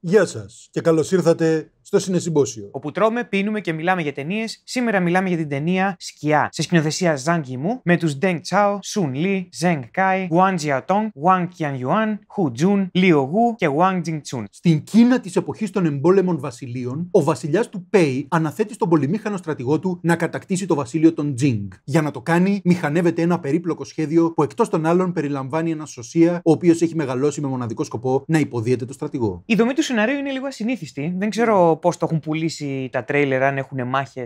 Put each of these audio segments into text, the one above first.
Γεια σας και καλώς ήρθατε στο συνεσυμπόσιο. Όπου τρώμε, πίνουμε και μιλάμε για ταινίες. Σήμερα μιλάμε για την ταινία Σκιά. Σε σκηνοθεσία Ζαν Μου με τους Ντέγκ Τσάο, Σουν Λι, Ζενγκ Κάι, Γουάν Τζιατόνγκ, Γουάν Κιαν Ιουάν, Χου Τζουν, Λίο Γου και Γουάν Τζιν Τσουν. Στην Κίνα της εποχής των εμπόλεμων βασιλείων, ο βασιλιάς του Πέι αναθέτει στον πολυμήχανο στρατηγό του να κατακτήσει το βασίλειο των Τζινγκ. Για να το κάνει, μηχανεύεται ένα περίπλοκο σχέδιο που εκτός των άλλων περιλαμβάνει ένα σωσία ο οποίος έχει μεγαλώσει με μοναδικό σκοπό να υποδίεται το στρατηγό. Η δομή του σενάριου είναι λίγο ασυνήθιστη. Δεν ξέρω πώς το έχουν πουλήσει τα τρέιλερ, αν έχουν μάχε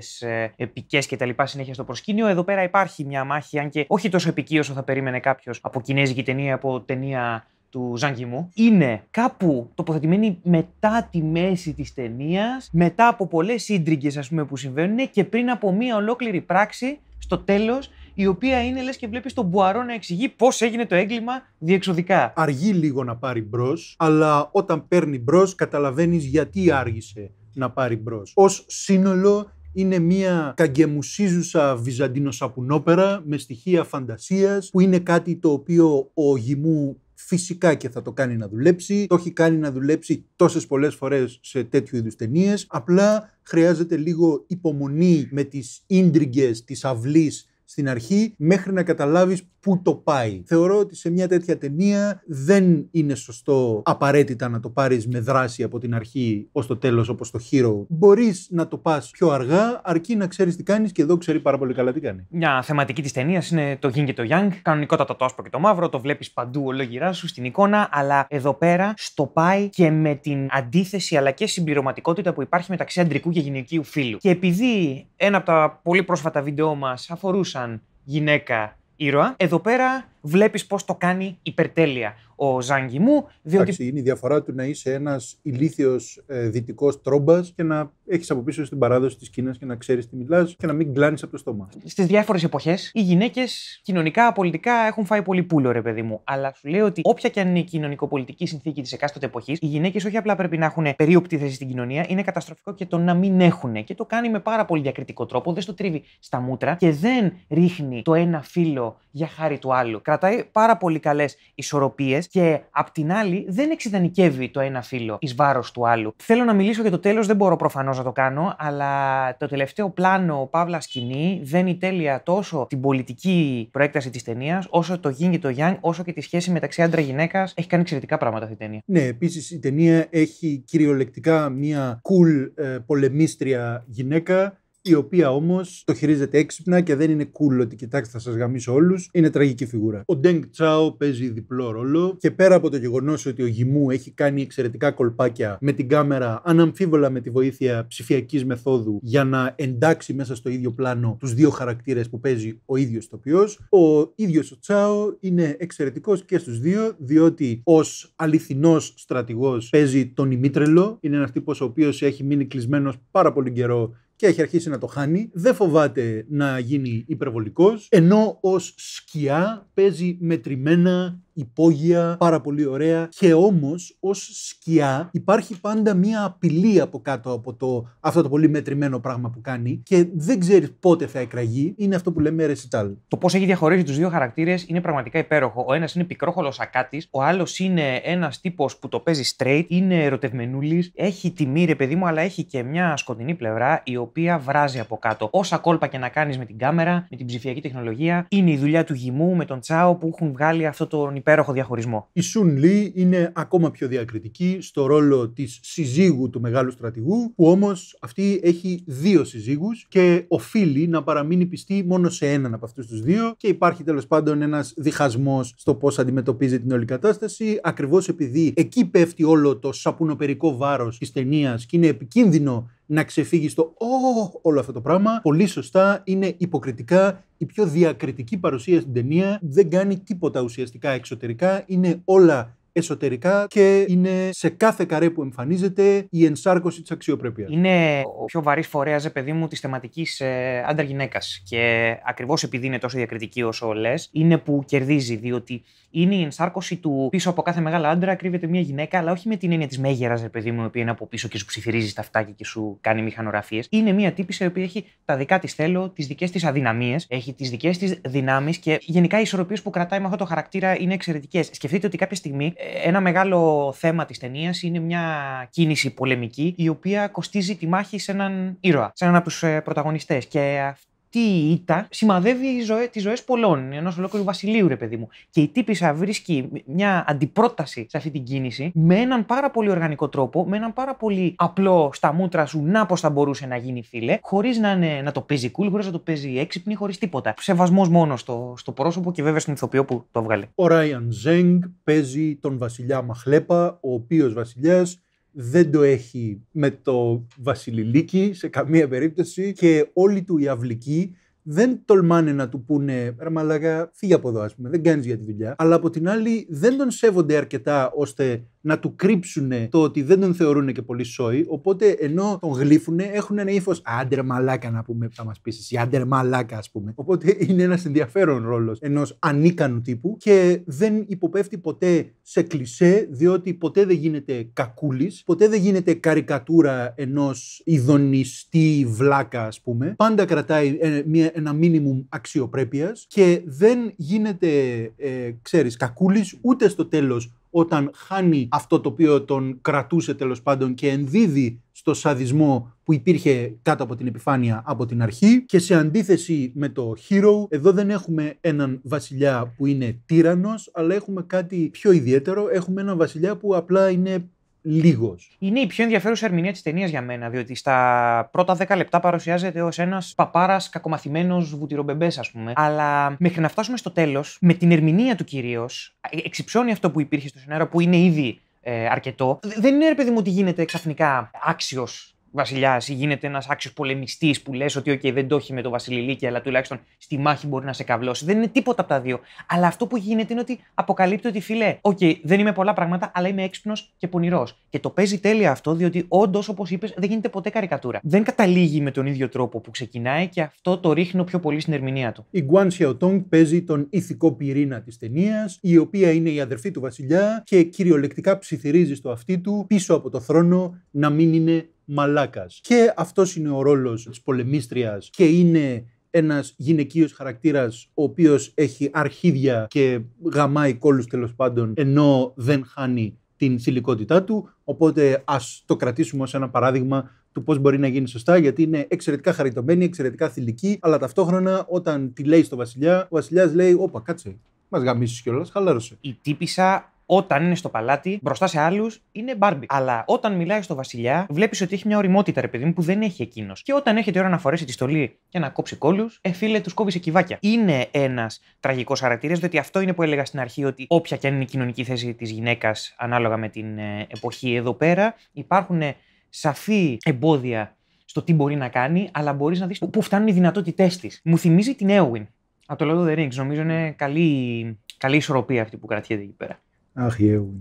επικέ κτλ. συνέχεια στο προσκήνιο. Εδώ πέρα υπάρχει μια μάχη, αν και όχι τόσο επική όσο θα περίμενε κάποιος από κινέζικη ταινία, από ταινία του μου. είναι κάπου τοποθετημένη μετά τη μέση της ταινίας, μετά από πολλές σύντριγγες ας πούμε που συμβαίνουν και πριν από μία ολόκληρη πράξη στο τέλος η οποία είναι λες και βλέπεις τον Μπουαρό να εξηγεί πώς έγινε το έγκλημα διεξοδικά. Αργεί λίγο να πάρει μπρος, αλλά όταν παίρνει μπρος, καταλαβαίνεις γιατί άργησε να πάρει μπρος. Ως σύνολο είναι μια καγκεμουσίζουσα βυζαντινοσαπουνόπερα με στοιχεία φαντασίας που είναι κάτι το οποίο ο Γημού φυσικά και θα το κάνει να δουλέψει. Το έχει κάνει να δουλέψει τόσες πολλές φορές σε τέτοιου είδους ταινίες. Απλά χρειάζεται λίγο υπομονή με τις ίντριγκες τη αυλής στην αρχή μέχρι να καταλάβεις πού το πάει. Θεωρώ ότι σε μια τέτοια ταινία δεν είναι σωστό απαραίτητα να το πάρεις με δράση από την αρχή ως το τέλος όπως το Hero. Μπορείς να το πας πιο αργά αρκεί να ξέρεις τι κάνεις και εδώ ξέρει πάρα πολύ καλά τι κάνει. Μια θεματική της ταινίας είναι το Yin και το Yang. Κανονικότατα το άσπρο και το μαύρο, το βλέπεις παντού ολόγυρά σου στην εικόνα, αλλά εδώ πέρα στο πάει και με την αντίθεση αλλά και συμπληρωματικότητα που υπάρχει μεταξύ αντρικού και γυναικείου φίλου. Και επειδή ένα από τα πολύ πρόσφατα βίντεο μας αφορούσαν σαν γυναίκα ήρωα. Εδώ πέρα βλέπεις πώς το κάνει υπερτέλεια ο Ζάγκη μου. Διότι... Εντάξει, είναι η διαφορά του να είσαι ένας ηλίθιος ε, δυτικός τρόμπας και να έχεις από πίσω στην παράδοση της Κίνας και να ξέρεις τι μιλάς και να μην κλάνει από το στόμα. Στις διάφορες εποχές, οι γυναίκες κοινωνικά, πολιτικά έχουν φάει πολύ πουλο, ρε παιδί μου. Αλλά σου λέω ότι όποια και αν είναι η κοινωνικοπολιτική συνθήκη της εκάστοτε εποχής, οι γυναίκες όχι απλά πρέπει να έχουν περίοπτη θέση στην κοινωνία, είναι καταστροφικό και το να μην έχουν. Και το κάνει με πάρα πολύ διακριτικό τρόπο, δεν στο τρίβει στα μούτρα και δεν ρίχνει το ένα φίλο για χάρη του άλλου κρατάει πάρα πολύ καλές ισορροπίες και απ' την άλλη δεν εξειδανικεύει το ένα φύλλο εις βάρος του άλλου. Θέλω να μιλήσω για το τέλος, δεν μπορώ προφανώς να το κάνω, αλλά το τελευταίο πλάνο Παύλας σκηνή δένει τέλεια τόσο την πολιτική προέκταση της ταινίας, όσο το γιν και το γιάνγκ, όσο και τη σχέση μεταξύ άντρα-γυναίκα. Έχει κάνει εξαιρετικά πράγματα αυτή η ταινία. Ναι, επίσης η ταινία έχει κυριολεκτικά μία cool ε, πολεμίστρια γυναίκα η οποία όμως το χειρίζεται έξυπνα και δεν είναι cool ότι κοιτάξτε θα σας γαμίσω όλους. Είναι τραγική φιγούρα. Ο Ντέγκ Τσάο παίζει διπλό ρόλο και πέρα από το γεγονός ότι ο Γιμού έχει κάνει εξαιρετικά κολπάκια με την κάμερα, αναμφίβολα με τη βοήθεια ψηφιακής μεθόδου για να εντάξει μέσα στο ίδιο πλάνο τους δύο χαρακτήρες που παίζει ο ίδιος τοπιός. Ο ίδιος ο Τσάο είναι εξαιρετικός και στους δύο, διότι ως αληθινός στρατηγός παίζει τον Ημίτρελο. Είναι ένας τύπος ο οποίος έχει μείνει κλεισμένος πάρα πολύ καιρό και έχει αρχίσει να το χάνει. Δεν φοβάται να γίνει υπερβολικός, ενώ ως σκιά παίζει μετρημένα υπόγεια, πάρα πολύ ωραία. Και όμως, ως σκιά, υπάρχει πάντα μία απειλή από κάτω από το, αυτό το πολύ μετρημένο πράγμα που κάνει και δεν ξέρεις πότε θα εκραγεί. Είναι αυτό που λέμε ρεσιτάλ. Το πώς έχει διαχωρίσει τους δύο χαρακτήρες είναι πραγματικά υπέροχο. Ο ένας είναι πικρόχολος ακάτης, ο άλλος είναι ένας τύπος που το παίζει straight, είναι ερωτευμενούλης, έχει τιμή ρε παιδί μου, αλλά έχει και μια σκοτεινή πλευρά η οποία βράζει από κάτω. Όσα κόλπα και να κάνεις με την κάμερα, με την ψηφιακή τεχνολογία, είναι η δουλειά του γυμού με τον Τσάο που έχουν βγάλει αυτό τον υπέροχο διαχωρισμό. Η Σουν Λί είναι ακόμα πιο διακριτική στο ρόλο της συζύγου του μεγάλου στρατηγού, που όμως αυτή έχει δύο συζύγους και οφείλει να παραμείνει πιστή μόνο σε έναν από αυτούς τους δύο. Και υπάρχει τέλος πάντων ένας διχασμός στο πώς αντιμετωπίζει την όλη κατάσταση, ακριβώς επειδή εκεί πέφτει όλο το σαπουνοπερικό βάρος της ταινίας και είναι επικίνδυνο να ξεφύγει στο «Ω» όλο αυτό το πράγμα. Πολύ σωστά, είναι υποκριτικά, η πιο διακριτική παρουσία στην ταινία δεν κάνει τίποτα ουσιαστικά εξωτερικά, είναι όλα εσωτερικά και είναι σε κάθε καρέ που εμφανίζεται η ενσάρκωση της αξιοπρέπειας. Είναι ο πιο βαρύς φορέας, παιδί μου, της θεματικής ε, άντρα-γυναίκα. Και ακριβώς επειδή είναι τόσο διακριτική όσο λες, είναι που κερδίζει, διότι είναι η ενσάρκωση του πίσω από κάθε μεγάλο άντρα κρύβεται μια γυναίκα, αλλά όχι με την έννοια της μέγερας, ρε παιδί μου, η οποία είναι από πίσω και σου ψιθυρίζει τα φτάκια και σου κάνει μηχανογραφίες. Είναι μια τύπη η οποία έχει τα δικά της θέλω, τις δικές της αδυναμίες, έχει τις δικές της δυνάμεις και γενικά οι ισορροπίες που κρατάει με αυτό το χαρακτήρα είναι εξαιρετικές. Σκεφτείτε ότι κάποια στιγμή ένα μεγάλο θέμα της ταινίας είναι μια κίνηση πολεμική η οποία κοστίζει τη μάχη σε έναν ήρωα, σε έναν από τους ε, πρωταγωνιστές. Και αυτή η ήττα σημαδεύει ζωέ, τις ζωές πολλών, ενός ολόκληρου βασιλείου, ρε παιδί μου. Και η τύπησα βρίσκει μια αντιπρόταση σε αυτή την κίνηση με έναν πάρα πολύ οργανικό τρόπο, με έναν πάρα πολύ απλό στα μούτρα σου να πώς θα μπορούσε να γίνει φίλε, χωρίς να, να το παίζει cool, χωρίς να το παίζει έξυπνη, χωρίς τίποτα. Σεβασμός μόνο στο, στο πρόσωπο και βέβαια στον ηθοποιό που το έβγαλε. Ο Ράιαν Ζέγκ παίζει τον βασιλιά Μαχλέπα, ο οποίος βασιλιάς δεν το έχει με το Βασιλιλίκη σε καμία περίπτωση και όλη του η αυλική δεν τολμάνε να του πούνε ρε μαλάκα, φύγε από εδώ, ας πούμε, δεν κάνεις για τη δουλειά. Αλλά από την άλλη, δεν τον σέβονται αρκετά ώστε να του κρύψουν το ότι δεν τον θεωρούν και πολύ σόι. Οπότε ενώ τον γλύφουν, έχουν ένα ύφος άντερ μαλάκα να πούμε θα μας πει εσύ, άντερ μαλάκα, ας πούμε. Οπότε είναι ένας ενδιαφέρον ρόλος ενός ανίκανου τύπου και δεν υποπέφτει ποτέ σε κλισέ, διότι ποτέ δεν γίνεται κακούλης, ποτέ δεν γίνεται καρικατούρα ενός ειδονιστή βλάκα, ας πούμε. Πάντα κρατάει ε, μια ένα μίνιμουμ αξιοπρέπειας και δεν γίνεται, ε, ξέρεις, κακούλης ούτε στο τέλος όταν χάνει αυτό το οποίο τον κρατούσε τέλος πάντων και ενδίδει στο σαδισμό που υπήρχε κάτω από την επιφάνεια από την αρχή και σε αντίθεση με το Hero εδώ δεν έχουμε έναν βασιλιά που είναι τύραννος αλλά έχουμε κάτι πιο ιδιαίτερο έχουμε έναν βασιλιά που απλά είναι λίγος. Είναι η πιο ενδιαφέρουσα ερμηνεία της ταινίας για μένα, διότι στα πρώτα 10 λεπτά παρουσιάζεται ως ένας παπάρας κακομαθημένος βουτυρομπεμπές, ας πούμε. Αλλά μέχρι να φτάσουμε στο τέλος, με την ερμηνεία του κυρίως, ε, εξυψώνει αυτό που υπήρχε στο σενάριο που είναι ήδη ε, αρκετό. Δεν είναι, ρε παιδί μου, ότι γίνεται ξαφνικά άξιος βασιλιάς ή γίνεται ένας άξιος πολεμιστής που λες ότι okay, δεν το έχει με το βασιλιλίκι, αλλά τουλάχιστον στη μάχη μπορεί να σε καβλώσει. Δεν είναι τίποτα από τα δύο. Αλλά αυτό που γίνεται είναι ότι αποκαλύπτει ότι φιλέ, οκ, okay, δεν είμαι πολλά πράγματα, αλλά είμαι έξυπνος και πονηρός. Και το παίζει τέλεια αυτό, διότι όντως, όπως είπες, δεν γίνεται ποτέ καρικατούρα. Δεν καταλήγει με τον ίδιο τρόπο που ξεκινάει και αυτό το ρίχνω πιο πολύ στην ερμηνεία του. Η Γκουάν Σιαοτόγκ παίζει τον ηθικό πυρήνα της ταινίας, η οποία είναι η αδερφή του βασιλιά και κυριολεκτικά ψιθυρίζει στο αυτί του πίσω από το θρόνο να μην είναι μαλάκας. Και αυτός είναι ο ρόλος της πολεμίστριας και είναι ένας γυναικείος χαρακτήρας ο οποίος έχει αρχίδια και γαμάει κόλους τέλος πάντων, ενώ δεν χάνει την θηλυκότητά του. Οπότε ας το κρατήσουμε ως ένα παράδειγμα του πώς μπορεί να γίνει σωστά, γιατί είναι εξαιρετικά χαριτωμένη, εξαιρετικά θηλυκή, αλλά ταυτόχρονα όταν τη λέει στο βασιλιά, ο βασιλιάς λέει: Όπα, κάτσε. Μας γαμίσεις κιόλας, χαλάρωσε. Η τύπησα όταν είναι στο παλάτι, μπροστά σε άλλους, είναι μπάρμπι. Αλλά όταν μιλάει στο βασιλιά, βλέπεις ότι έχει μια ωριμότητα ρε παιδί μου, που δεν έχει εκείνος. Και όταν έχετε ώρα να φορέσει τη στολή και να κόψει κόλους, ε, τους κόβεις σε κυβάκια. Είναι ένας τραγικός χαρακτήρας, διότι αυτό είναι που έλεγα στην αρχή, ότι όποια και αν είναι η κοινωνική θέση της γυναίκας, ανάλογα με την ε, εποχή εδώ πέρα, υπάρχουν ε, σαφή εμπόδια στο τι μπορεί να κάνει, αλλά μπορείς να δεις πού φτάνουν οι δυνατότητές της. Μου θυμίζει την Έουιν από το Lord of the Rings. Νομίζω είναι καλή, καλή ισορροπία αυτή που κρατιέται εκεί πέρα. Αχ, Ιεού.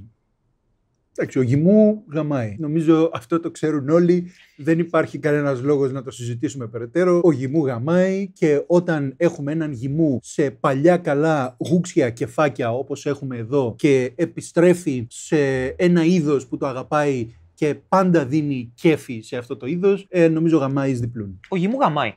Εντάξει, ο γυμού γαμάει. Νομίζω αυτό το ξέρουν όλοι. Δεν υπάρχει κανένας λόγος να το συζητήσουμε περαιτέρω. Ο γυμού γαμάει και όταν έχουμε έναν γυμού σε παλιά καλά γούξια κεφάκια όπως έχουμε εδώ και επιστρέφει σε ένα είδος που το αγαπάει και πάντα δίνει κέφι σε αυτό το είδος, ε, νομίζω γαμάει διπλούν. Ο γυμού γαμάει.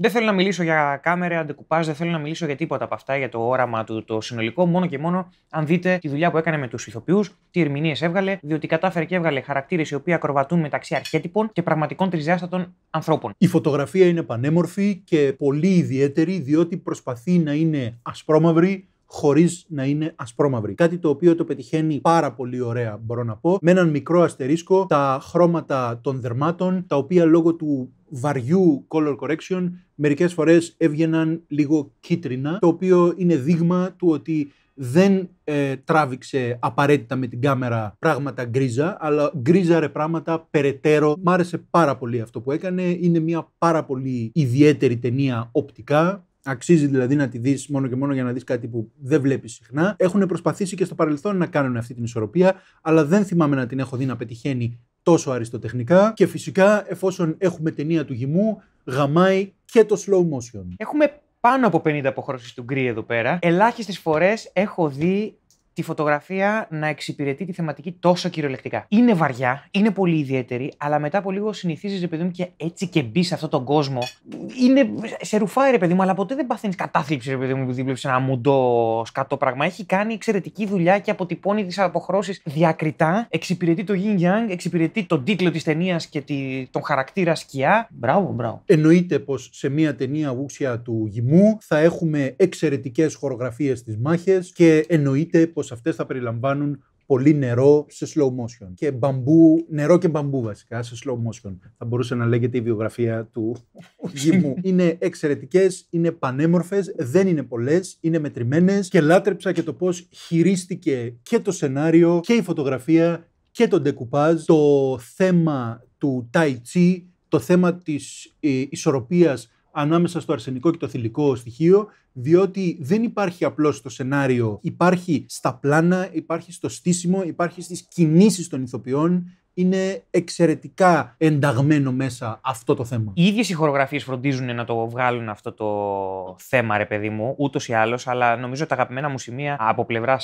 Δεν θέλω να μιλήσω για κάμερα, αντεκουπάζ, δεν θέλω να μιλήσω για τίποτα από αυτά, για το όραμα του, το συνολικό, μόνο και μόνο αν δείτε τη δουλειά που έκανε με τους ηθοποιούς, τι ερμηνείες έβγαλε, διότι κατάφερε και έβγαλε χαρακτήρες οι οποίοι ακροβατούν μεταξύ αρχέτυπων και πραγματικών τριζιάστατων ανθρώπων. Η φωτογραφία είναι πανέμορφη και πολύ ιδιαίτερη, διότι προσπαθεί να είναι ασπρόμαυρη, χωρίς να είναι ασπρόμαυρη. Κάτι το οποίο το πετυχαίνει πάρα πολύ ωραία, μπορώ να πω, με έναν μικρό αστερίσκο τα χρώματα των δερμάτων, τα οποία λόγω του βαριού color correction μερικές φορές έβγαιναν λίγο κίτρινα, το οποίο είναι δείγμα του ότι δεν ε, τράβηξε απαραίτητα με την κάμερα πράγματα γκρίζα, αλλά γκρίζαρε πράγματα περαιτέρω. Μ' άρεσε πάρα πολύ αυτό που έκανε. Είναι μια πάρα πολύ ιδιαίτερη ταινία οπτικά. Αξίζει δηλαδή να τη δεις μόνο και μόνο για να δεις κάτι που δεν βλέπεις συχνά. Έχουν προσπαθήσει και στο παρελθόν να κάνουν αυτή την ισορροπία, αλλά δεν θυμάμαι να την έχω δει να πετυχαίνει τόσο αριστοτεχνικά. Και φυσικά, εφόσον έχουμε ταινία του γυμού, γαμάει και το slow motion. Έχουμε πάνω από 50 αποχρώσεις του γκρι εδώ πέρα. Ελάχιστες φορές έχω δει τη φωτογραφία να εξυπηρετεί τη θεματική τόσο κυριολεκτικά. Είναι βαριά, είναι πολύ ιδιαίτερη, αλλά μετά από λίγο συνηθίζεις, ρε παιδί μου, και έτσι και μπει σε αυτόν τον κόσμο. Είναι σε ρουφάει, ρε παιδί μου, αλλά ποτέ δεν παθαίνεις κατάθλιψη, ρε παιδί μου, που δίπλεψε ένα μουντό σκατό πράγμα. Έχει κάνει εξαιρετική δουλειά και αποτυπώνει τις αποχρώσεις διακριτά. Εξυπηρετεί το yin yang, εξυπηρετεί τον τίτλο της ταινίας και τη, τον χαρακτήρα σκιά. Μπράβο, μπράβο. Εννοείται πως σε μια ταινία βούξια του γυμού θα έχουμε εξαιρετικές χορογραφίες στις μάχες και εννοείται πως αυτές θα περιλαμβάνουν πολύ νερό σε slow motion και μπαμπού, νερό και μπαμπού βασικά σε slow motion. Θα μπορούσε να λέγεται η βιογραφία του γυμού. είναι εξαιρετικές, είναι πανέμορφες, δεν είναι πολλές, είναι μετρημένες και λάτρεψα και το πώς χειρίστηκε και το σενάριο και η φωτογραφία και το ντεκουπάζ, το θέμα του Tai Chi, το θέμα της ε, ισορροπίας ανάμεσα στο αρσενικό και το θηλυκό στοιχείο, διότι δεν υπάρχει απλώς στο σενάριο. Υπάρχει στα πλάνα, υπάρχει στο στήσιμο, υπάρχει στις κινήσεις των ηθοποιών. Είναι εξαιρετικά ενταγμένο μέσα αυτό το θέμα. Οι ίδιες οι χορογραφίες φροντίζουν να το βγάλουν αυτό το θέμα, ρε παιδί μου, ούτως ή άλλως, αλλά νομίζω τα αγαπημένα μου σημεία από πλευράς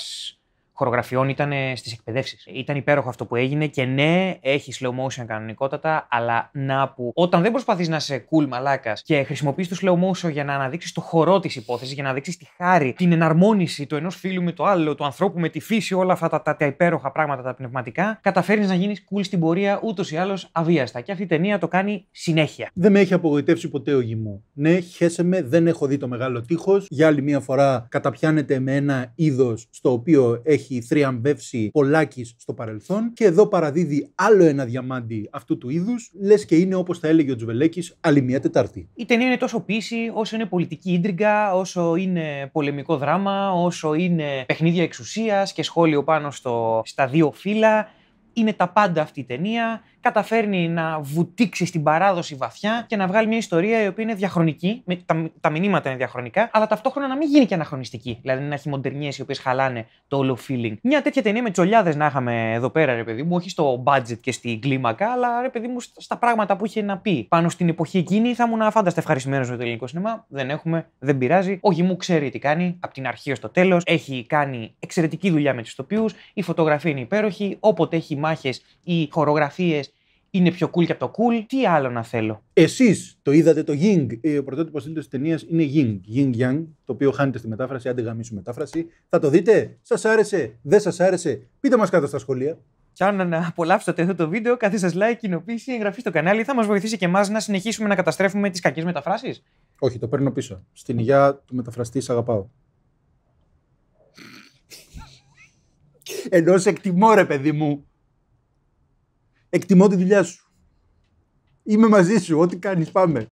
χορογραφιών ήταν στις εκπαιδεύσεις. Ήταν υπέροχο αυτό που έγινε και ναι, έχει slow motion κανονικότατα, αλλά να που όταν δεν προσπαθείς να είσαι cool μαλάκας και χρησιμοποιείς το slow motion για να αναδείξεις το χορό της υπόθεσης, για να δείξεις τη χάρη, την εναρμόνιση του ενός φίλου με το άλλο, του ανθρώπου με τη φύση, όλα αυτά τα, υπέροχα πράγματα τα πνευματικά, καταφέρνεις να γίνεις cool στην πορεία ούτως ή άλλως αβίαστα. Και αυτή η ταινία το κάνει συνέχεια. Δεν με έχει απογοητεύσει ποτέ ο μου. Ναι, χέσαι με, δεν έχω δει το μεγάλο τείχος. Για άλλη μία φορά καταπιάνεται με ένα είδος στο οποίο έχει έχει θριαμβεύσει πολλάκι στο παρελθόν και εδώ παραδίδει άλλο ένα διαμάντι αυτού του είδους, λες και είναι όπως θα έλεγε ο Τζουβελέκης, άλλη μια Τετάρτη. Η ταινία είναι τόσο πίση, όσο είναι πολιτική ίντριγκα, όσο είναι πολεμικό δράμα, όσο είναι παιχνίδια εξουσίας και σχόλιο πάνω στο, στα δύο φύλλα. Είναι τα πάντα αυτή η ταινία καταφέρνει να βουτήξει στην παράδοση βαθιά και να βγάλει μια ιστορία η οποία είναι διαχρονική, τα, τα μηνύματα είναι διαχρονικά, αλλά ταυτόχρονα να μην γίνει και αναχρονιστική. Δηλαδή να έχει μοντερνιές οι οποίες χαλάνε το όλο feeling. Μια τέτοια ταινία με τσολιάδες να είχαμε εδώ πέρα, ρε παιδί μου, όχι στο budget και στην κλίμακα, αλλά ρε παιδί μου στα πράγματα που είχε να πει. Πάνω στην εποχή εκείνη θα ήμουν αφάνταστα ευχαριστημένος με το ελληνικό σινεμά. Δεν έχουμε, δεν πειράζει. όχι μου ξέρει τι κάνει από την αρχή ως το τέλος. Έχει κάνει εξαιρετική δουλειά με τους τοπίους. Η φωτογραφία είναι υπέροχη. Όποτε έχει μάχες ή χορογραφίες είναι πιο cool και από το cool. Τι άλλο να θέλω. Εσείς το είδατε το Ying. Ε, ο πρωτότυπος τίτλο της ταινίας είναι Ying. Ying Yang, το οποίο χάνεται στη μετάφραση, άντε γαμίσω μετάφραση. Θα το δείτε. Σας άρεσε, δεν σας άρεσε. Πείτε μας κάτω στα σχολεία. Και αν να απολαύσετε αυτό το βίντεο, κάθε σας like, κοινοποίηση, εγγραφή στο κανάλι θα μας βοηθήσει και εμάς να συνεχίσουμε να καταστρέφουμε τις κακές μεταφράσεις. Όχι, το παίρνω πίσω. Στην υγεία του μεταφραστή, αγαπάω. Ενώ σε εκτιμώ, ρε παιδί μου. Εκτιμώ τη δουλειά σου. Είμαι μαζί σου. Ό,τι κάνεις, πάμε.